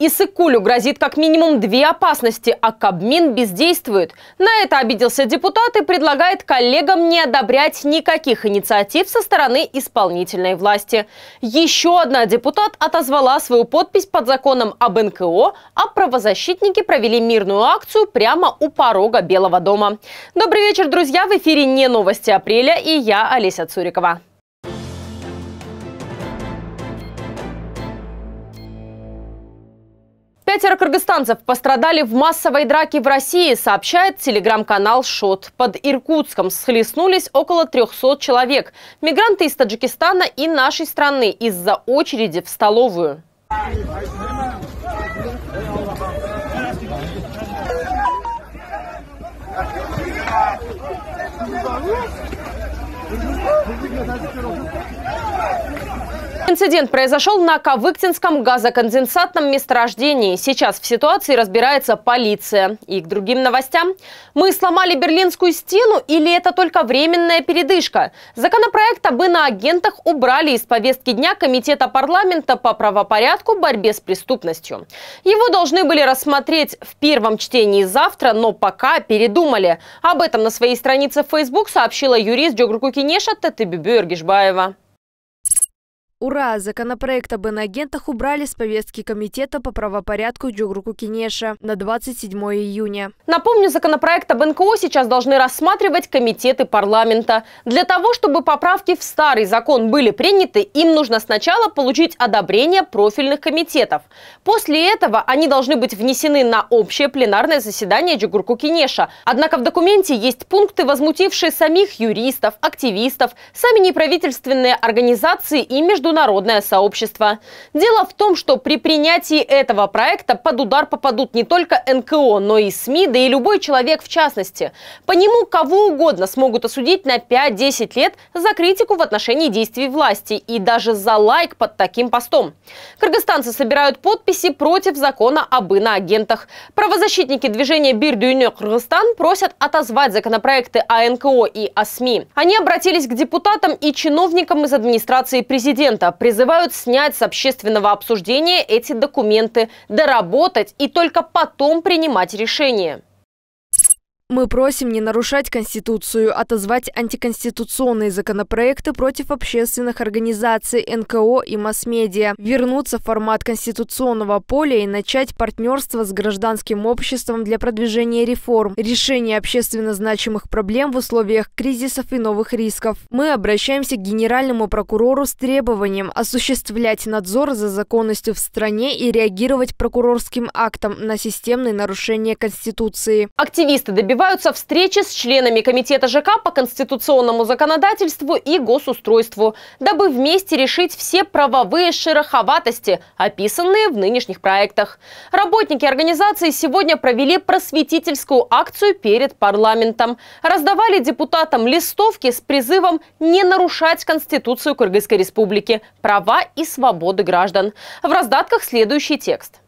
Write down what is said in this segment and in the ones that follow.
Иссыкулю грозит как минимум две опасности, а Кабмин бездействует. На это обиделся депутат и предлагает коллегам не одобрять никаких инициатив со стороны исполнительной власти. Еще одна депутат отозвала свою подпись под законом об НКО, а правозащитники провели мирную акцию прямо у порога Белого дома. Добрый вечер, друзья! В эфире «Не новости апреля» и я, Олеся Цурикова. Пятеро кыргызстанцев пострадали в массовой драке в России, сообщает телеграм-канал «Шот». Под Иркутском схлестнулись около 300 человек. Мигранты из Таджикистана и нашей страны из-за очереди в столовую. Инцидент произошел на Кавыктинском газоконденсатном месторождении. Сейчас в ситуации разбирается полиция. И к другим новостям. Мы сломали Берлинскую стену или это только временная передышка? Законопроект об иноагентах убрали из повестки дня Комитета парламента по правопорядку борьбе с преступностью. Его должны были рассмотреть в первом чтении завтра, но пока передумали. Об этом на своей странице в Facebook сообщила юрист Джогруку Кинеша Татыбюбю Иргишбаева. Ура! Законопроект об инагентах убрали с повестки Комитета по правопорядку Джугруку Кинеша на 27 июня. Напомню, законопроект об НКО сейчас должны рассматривать комитеты парламента. Для того, чтобы поправки в старый закон были приняты, им нужно сначала получить одобрение профильных комитетов. После этого они должны быть внесены на общее пленарное заседание Джугруку Кинеша. Однако в документе есть пункты, возмутившие самих юристов, активистов, сами неправительственные организации и между международное сообщество. Дело в том, что при принятии этого проекта под удар попадут не только НКО, но и СМИ, да и любой человек в частности. По нему кого угодно смогут осудить на 5-10 лет за критику в отношении действий власти и даже за лайк под таким постом. Кыргызстанцы собирают подписи против закона об иноагентах. Правозащитники движения «Бирдюйнё Кыргызстан» просят отозвать законопроекты о НКО и о СМИ. Они обратились к депутатам и чиновникам из администрации президента президента призывают снять с общественного обсуждения эти документы, доработать и только потом принимать решение. Мы просим не нарушать Конституцию, а отозвать антиконституционные законопроекты против общественных организаций, НКО и масс-медиа, вернуться в формат конституционного поля и начать партнерство с гражданским обществом для продвижения реформ, решения общественно значимых проблем в условиях кризисов и новых рисков. Мы обращаемся к генеральному прокурору с требованием осуществлять надзор за законностью в стране и реагировать прокурорским актом на системные нарушения Конституции. Активисты добиваются развиваются встречи с членами Комитета ЖК по конституционному законодательству и госустройству, дабы вместе решить все правовые шероховатости, описанные в нынешних проектах. Работники организации сегодня провели просветительскую акцию перед парламентом. Раздавали депутатам листовки с призывом не нарушать Конституцию Кыргызской Республики, права и свободы граждан. В раздатках следующий текст –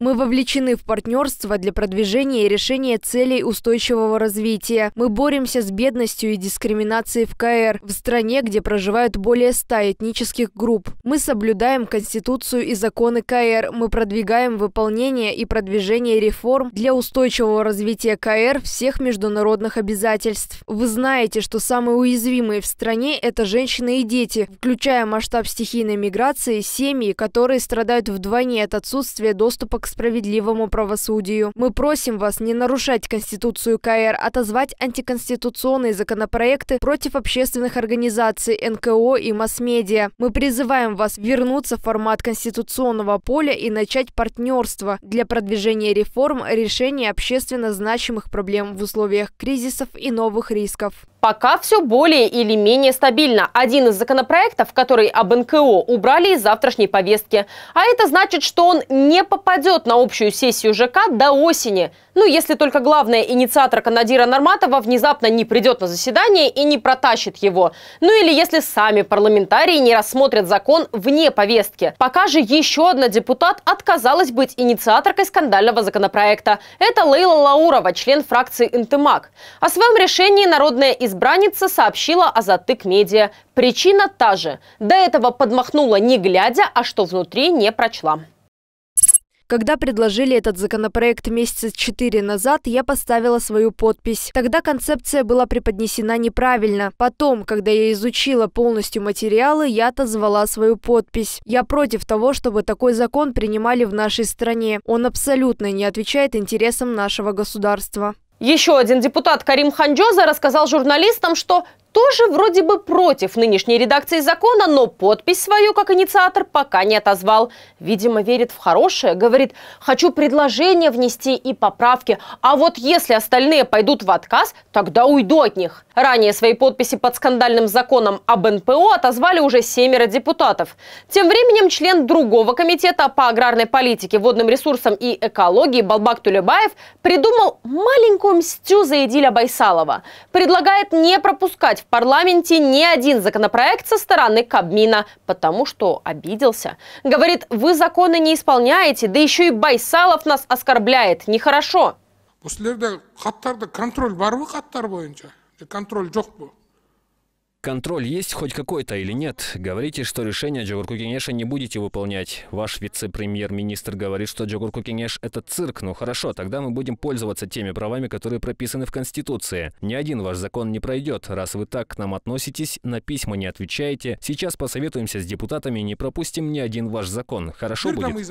мы вовлечены в партнерство для продвижения и решения целей устойчивого развития. Мы боремся с бедностью и дискриминацией в КР, в стране, где проживают более ста этнических групп. Мы соблюдаем Конституцию и законы КР. Мы продвигаем выполнение и продвижение реформ для устойчивого развития КР всех международных обязательств. Вы знаете, что самые уязвимые в стране – это женщины и дети, включая масштаб стихийной миграции, семьи, которые страдают вдвойне от отсутствия доступа к к справедливому правосудию. Мы просим вас не нарушать Конституцию КР, отозвать антиконституционные законопроекты против общественных организаций, НКО и масс-медиа. Мы призываем вас вернуться в формат конституционного поля и начать партнерство для продвижения реформ, решения общественно значимых проблем в условиях кризисов и новых рисков. Пока все более или менее стабильно. Один из законопроектов, который об НКО убрали из завтрашней повестки. А это значит, что он не попадет пройдет на общую сессию ЖК до осени. Ну, если только главная инициаторка Надира Норматова внезапно не придет на заседание и не протащит его. Ну или если сами парламентарии не рассмотрят закон вне повестки. Пока же еще одна депутат отказалась быть инициаторкой скандального законопроекта. Это Лейла Лаурова, член фракции «Интымак». О своем решении народная избранница сообщила о затык медиа. Причина та же. До этого подмахнула не глядя, а что внутри не прочла. Когда предложили этот законопроект месяца четыре назад, я поставила свою подпись. Тогда концепция была преподнесена неправильно. Потом, когда я изучила полностью материалы, я отозвала свою подпись. Я против того, чтобы такой закон принимали в нашей стране. Он абсолютно не отвечает интересам нашего государства. Еще один депутат Карим Ханджоза рассказал журналистам, что тоже вроде бы против нынешней редакции закона, но подпись свою, как инициатор, пока не отозвал. Видимо, верит в хорошее, говорит, хочу предложение внести и поправки, а вот если остальные пойдут в отказ, тогда уйду от них. Ранее свои подписи под скандальным законом об НПО отозвали уже семеро депутатов. Тем временем член другого комитета по аграрной политике, водным ресурсам и экологии Балбак Тулебаев придумал маленькую мстю за Эдиля Байсалова. Предлагает не пропускать в парламенте ни один законопроект со стороны Кабмина, потому что обиделся. Говорит, вы законы не исполняете, да еще и Байсалов нас оскорбляет, нехорошо. Контроль контроль Контроль есть хоть какой-то или нет? Говорите, что решение Джогурку Кенеша не будете выполнять. Ваш вице-премьер-министр говорит, что Джогурку Кенеш – это цирк. Ну хорошо, тогда мы будем пользоваться теми правами, которые прописаны в Конституции. Ни один ваш закон не пройдет. Раз вы так к нам относитесь, на письма не отвечаете. Сейчас посоветуемся с депутатами и не пропустим ни один ваш закон. Хорошо будет?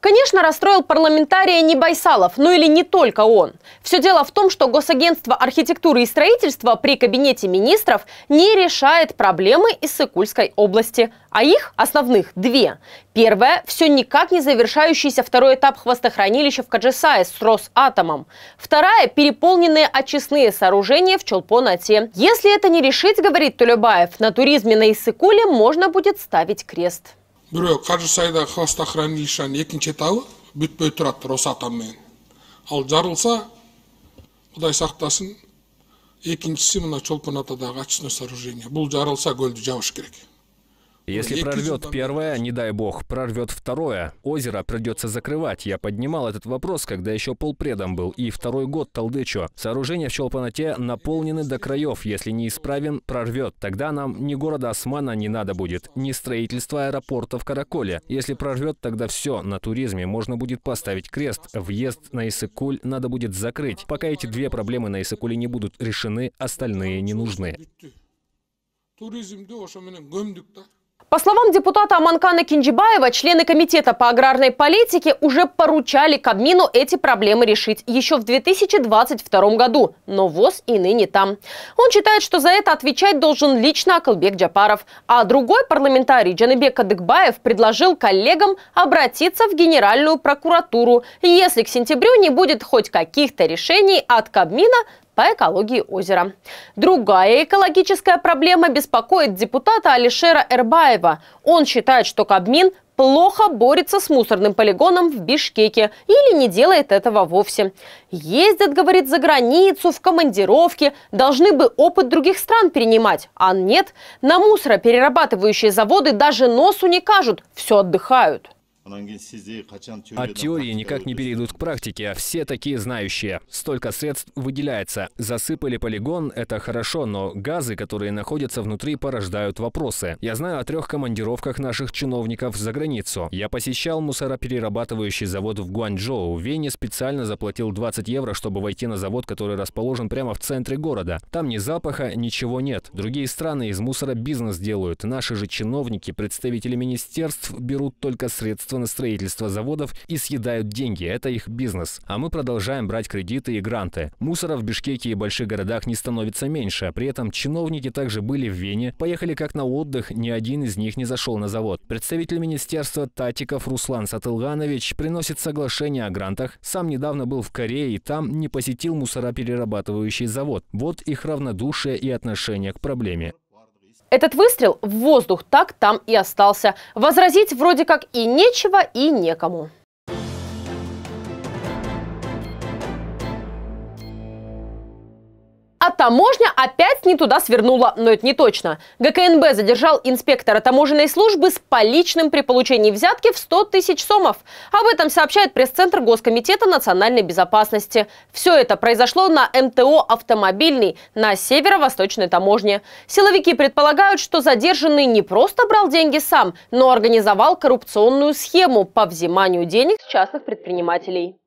Конечно, расстроил парламентария не Байсалов, ну или не только он. Все дело в том, что Госагентство архитектуры и строительства при кабинете министров не решает проблемы Иссыкульской области, а их основных две. Первое – все никак не завершающийся второй этап хвостохранилища в Каджисае с Росатомом. Вторая – переполненные очистные сооружения в Челпонате. Если это не решить, говорит Тулебаев, на туризме на Иссыкуле можно будет ставить крест. Каджисайда хвостохранилища екінші этабы бүтпей тұрады Росатоммен. Ал жарылса, Құдай сақтасын, экинчиси мына чолпон атадагы очистной сооружение бул жарылса көлдү жабыш керек Если прорвет первое, не дай бог, прорвет второе, озеро придется закрывать. Я поднимал этот вопрос, когда еще полпредом был, и второй год толдычу. Сооружения в Челпанате наполнены до краев. Если не исправен, прорвет. Тогда нам ни города Османа не надо будет, ни строительства аэропорта в Караколе. Если прорвет, тогда все, на туризме можно будет поставить крест. Въезд на Иссыкуль надо будет закрыть. Пока эти две проблемы на Иссыкуле не будут решены, остальные не нужны. Туризмде ошо менен көмдүк да. По словам депутата Аманкана Кинджибаева, члены Комитета по аграрной политике уже поручали Кабмину эти проблемы решить еще в 2022 году, но ВОЗ и ныне там. Он считает, что за это отвечать должен лично Акылбек Джапаров. А другой парламентарий Джаныбек Кадыкбаев предложил коллегам обратиться в Генеральную прокуратуру, если к сентябрю не будет хоть каких-то решений от Кабмина, по экологии озера. Другая экологическая проблема беспокоит депутата Алишера Эрбаева. Он считает, что Кабмин плохо борется с мусорным полигоном в Бишкеке или не делает этого вовсе. Ездят, говорит, за границу, в командировки, должны бы опыт других стран принимать, а нет. На мусороперерабатывающие заводы даже носу не кажут, все отдыхают. От а теории никак не перейдут к практике, а все такие знающие. Столько средств выделяется. Засыпали полигон – это хорошо, но газы, которые находятся внутри, порождают вопросы. Я знаю о трех командировках наших чиновников за границу. Я посещал мусороперерабатывающий завод в Гуанчжоу. Вене специально заплатил 20 евро, чтобы войти на завод, который расположен прямо в центре города. Там ни запаха, ничего нет. Другие страны из мусора бизнес делают. Наши же чиновники, представители министерств берут только средства производства на строительство заводов и съедают деньги. Это их бизнес. А мы продолжаем брать кредиты и гранты. Мусора в Бишкеке и больших городах не становится меньше, а при этом чиновники также были в Вене, поехали как на отдых, ни один из них не зашел на завод. Представитель министерства Татиков Руслан Сатылганович приносит соглашение о грантах. Сам недавно был в Корее и там не посетил мусороперерабатывающий завод. Вот их равнодушие и отношение к проблеме. Этот выстрел в воздух так там и остался. Возразить вроде как и нечего, и некому. Таможня опять не туда свернула, но это не точно. ГКНБ задержал инспектора таможенной службы с поличным при получении взятки в 100 тысяч сомов. Об этом сообщает пресс-центр Госкомитета национальной безопасности. Все это произошло на МТО «Автомобильный» на северо-восточной таможне. Силовики предполагают, что задержанный не просто брал деньги сам, но организовал коррупционную схему по взиманию денег с частных предпринимателей.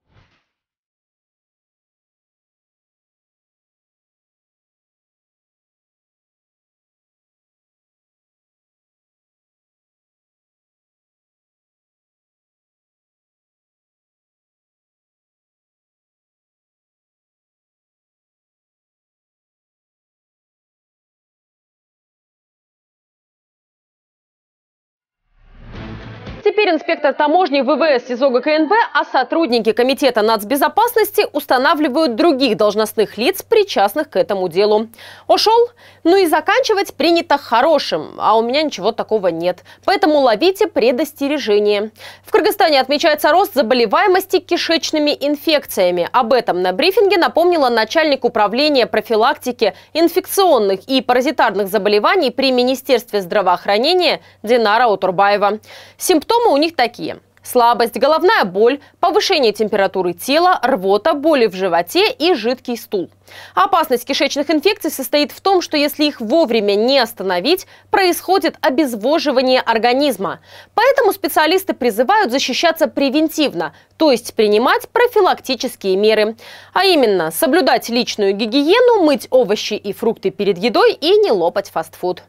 теперь инспектор таможни ВВС СИЗО ГКНБ, а сотрудники Комитета нацбезопасности устанавливают других должностных лиц, причастных к этому делу. Ушел? Ну и заканчивать принято хорошим, а у меня ничего такого нет. Поэтому ловите предостережение. В Кыргызстане отмечается рост заболеваемости кишечными инфекциями. Об этом на брифинге напомнила начальник управления профилактики инфекционных и паразитарных заболеваний при Министерстве здравоохранения Динара Утурбаева. Симптомы Симптомы у них такие. Слабость, головная боль, повышение температуры тела, рвота, боли в животе и жидкий стул. Опасность кишечных инфекций состоит в том, что если их вовремя не остановить, происходит обезвоживание организма. Поэтому специалисты призывают защищаться превентивно, то есть принимать профилактические меры. А именно, соблюдать личную гигиену, мыть овощи и фрукты перед едой и не лопать фастфуд.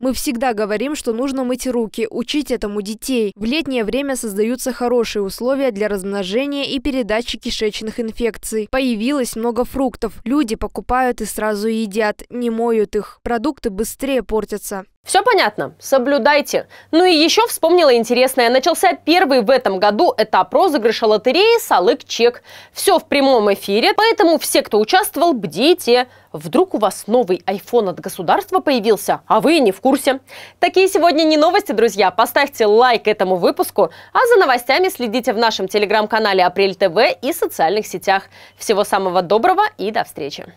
Мы всегда говорим, что нужно мыть руки, учить этому детей. В летнее время создаются хорошие условия для размножения и передачи кишечных инфекций. Появилось много фруктов. Люди покупают и сразу едят, не моют их. Продукты быстрее портятся. Все понятно? Соблюдайте. Ну и еще вспомнила интересное. Начался первый в этом году этап розыгрыша лотереи «Салык-чек». Все в прямом эфире, поэтому все, кто участвовал, бдите. Вдруг у вас новый iPhone от государства появился, а вы не в курсе. Такие сегодня не новости, друзья. Поставьте лайк этому выпуску, а за новостями следите в нашем телеграм-канале «Апрель ТВ» и социальных сетях. Всего самого доброго и до встречи.